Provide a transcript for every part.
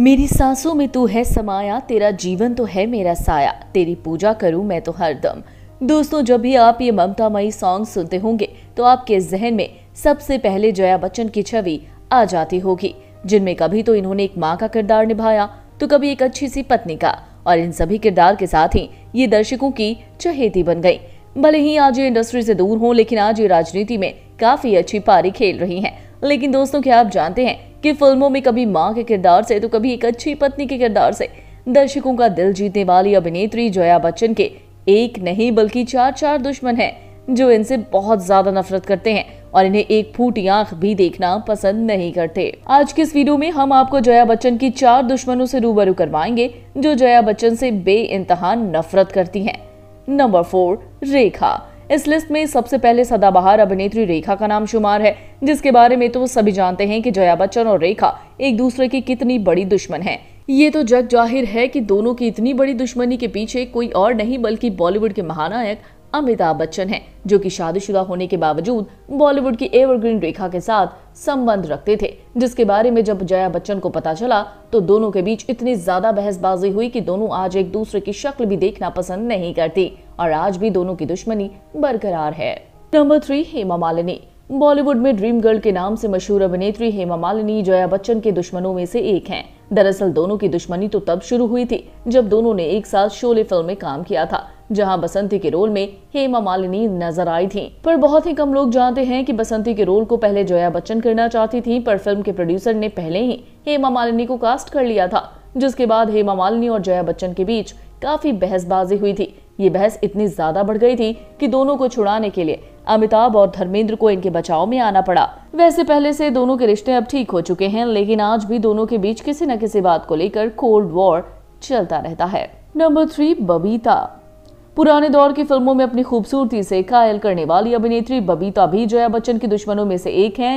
मेरी सांसों में तू तो है समाया तेरा जीवन तो है मेरा साया तेरी पूजा करूं मैं तो हर दम दोस्तों जब भी आप ये ममतामयी सॉन्ग सुनते होंगे तो आपके जहन में सबसे पहले जया बच्चन की छवि आ जाती होगी जिनमें कभी तो इन्होंने एक माँ का किरदार निभाया तो कभी एक अच्छी सी पत्नी का और इन सभी किरदार के साथ ही ये दर्शकों की चहेती बन गई भले ही आज ये इंडस्ट्री से दूर हो लेकिन आज ये राजनीति में काफी अच्छी पारी खेल रही हैं लेकिन दोस्तों क्या आप जानते हैं कि फिल्मों में कभी माँ के किरदार से तो कभी एक अच्छी पत्नी के किरदार से दर्शकों का दिल जीतने वाली अभिनेत्री जया बच्चन के एक नहीं बल्कि चार चार दुश्मन हैं जो इनसे बहुत ज्यादा नफरत करते हैं और इन्हें एक फूटी आंख भी देखना पसंद नहीं करते आज के इस वीडियो में हम आपको जया बच्चन की चार दुश्मनों से रूबरू करवाएंगे जो जया बच्चन से बे नफरत करती हैं नंबर फोर रेखा इस लिस्ट में सबसे पहले सदाबहार अभिनेत्री रेखा का नाम शुमार है जिसके बारे में तो सभी जानते हैं कि जया बच्चन और रेखा एक दूसरे की कितनी बड़ी दुश्मन है ये तो जग जाहिर है कि दोनों की इतनी बड़ी दुश्मनी के पीछे कोई और नहीं बल्कि बॉलीवुड के महानायक अमिताभ बच्चन है जो कि शादीशुदा होने के बावजूद बॉलीवुड की एवरग्रीन रेखा के साथ संबंध रखते थे जिसके बारे में जब जया बच्चन को पता चला तो दोनों के बीच इतनी ज्यादा बहसबाजी हुई कि दोनों आज एक दूसरे की शक्ल भी देखना पसंद नहीं करती और आज भी दोनों की दुश्मनी बरकरार है नंबर थ्री हेमा मालिनी बॉलीवुड में ड्रीम गर्ल के नाम से मशहूर अभिनेत्री हेमा मालिनी जया बच्चन के दुश्मनों में से एक हैं। दरअसल दोनों की दुश्मनी तो तब शुरू हुई थी जब दोनों ने एक साथ शोले फिल्म में काम किया था जहां बसंती के रोल में हेमा मालिनी नजर आई थी पर बहुत ही कम लोग जानते हैं कि बसंती के रोल को पहले जया बच्चन करना चाहती थी पर फिल्म के प्रोड्यूसर ने पहले ही हेमा मालिनी को कास्ट कर लिया था जिसके बाद हेमा मालिनी और जया बच्चन के बीच काफी बहसबाजी हुई थी ये बहस इतनी ज्यादा बढ़ गई थी कि दोनों को छुड़ाने के लिए अमिताभ और धर्मेंद्र को इनके बचाव में आना पड़ा वैसे पहले से दोनों के रिश्ते अब ठीक हो चुके हैं लेकिन आज भी दोनों के बीच किसी न किसी बात को लेकर कोल्ड वॉर चलता रहता है नंबर थ्री बबीता पुराने दौर की फिल्मों में अपनी खूबसूरती से कायल करने वाली अभिनेत्री बबीता भी जया बच्चन के दुश्मनों में से एक हैं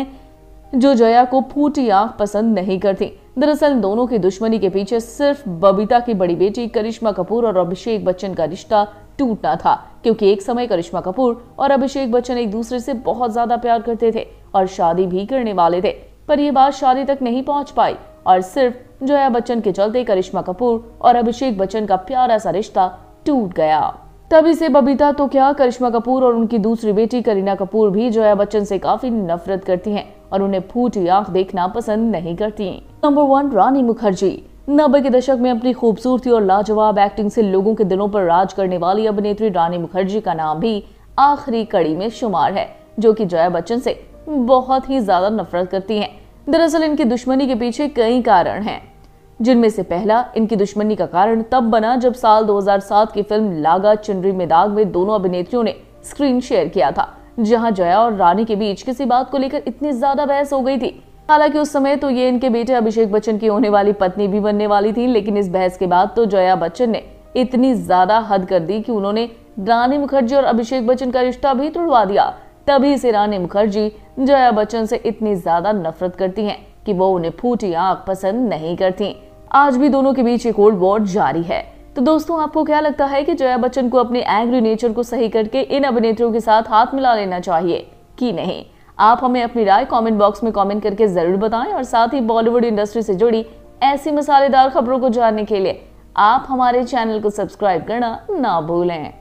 जो जया को फूटी आंख पसंद नहीं करती दरअसल दोनों की दुश्मनी के पीछे सिर्फ बबीता की बड़ी बेटी करिश्मा कपूर और अभिषेक बच्चन का रिश्ता टूटना था क्योंकि एक समय करिश्मा कपूर और अभिषेक बच्चन एक दूसरे से बहुत ज्यादा प्यार करते थे और शादी भी करने वाले थे पर यह बात शादी तक नहीं पहुंच पाई और सिर्फ जया बच्चन के चलते करिश्मा कपूर और अभिषेक बच्चन का प्यारा सा रिश्ता टूट गया तभी से बबीता तो क्या करिश्मा कपूर और उनकी दूसरी बेटी करीना कपूर भी जोया बच्चन से काफी नफरत करती हैं और उन्हें फूटी आंख देखना पसंद नहीं करती नंबर वन रानी मुखर्जी नब्बे के दशक में अपनी खूबसूरती और लाजवाब एक्टिंग से लोगों के दिलों पर राज करने वाली अभिनेत्री रानी मुखर्जी का नाम भी आखिरी कड़ी में शुमार है जो कि जया बच्चन से बहुत ही ज्यादा नफरत करती हैं दरअसल इनकी दुश्मनी के पीछे कई कारण हैं जिनमें से पहला इनकी दुश्मनी का कारण तब बना जब साल 2007 की फिल्म लागा चुनरी में दाग में दोनों अभिनेत्रियों ने स्क्रीन शेयर किया था जहां जया और रानी के बीच किसी बात को लेकर इतनी ज्यादा बहस हो गई थी हालांकि उस समय तो ये इनके बेटे अभिषेक बच्चन की होने वाली पत्नी भी बनने वाली थी लेकिन इस बहस के बाद तो जया बच्चन ने इतनी ज्यादा हद कर दी कि उन्होंने रानी मुखर्जी और अभिषेक बच्चन का रिश्ता भी तोड़वा दिया तभी से रानी मुखर्जी जया बच्चन से इतनी ज्यादा नफरत करती हैं कि वो उन्हें फूटी आंख पसंद नहीं करती आज भी दोनों के बीच एक कोल्ड वॉर जारी है तो दोस्तों आपको क्या लगता है कि जया बच्चन को अपने एंग्री नेचर को सही करके इन अभिनेत्रियों के साथ हाथ मिला लेना चाहिए कि नहीं आप हमें अपनी राय कमेंट बॉक्स में कमेंट करके ज़रूर बताएं और साथ ही बॉलीवुड इंडस्ट्री से जुड़ी ऐसी मसालेदार खबरों को जानने के लिए आप हमारे चैनल को सब्सक्राइब करना ना भूलें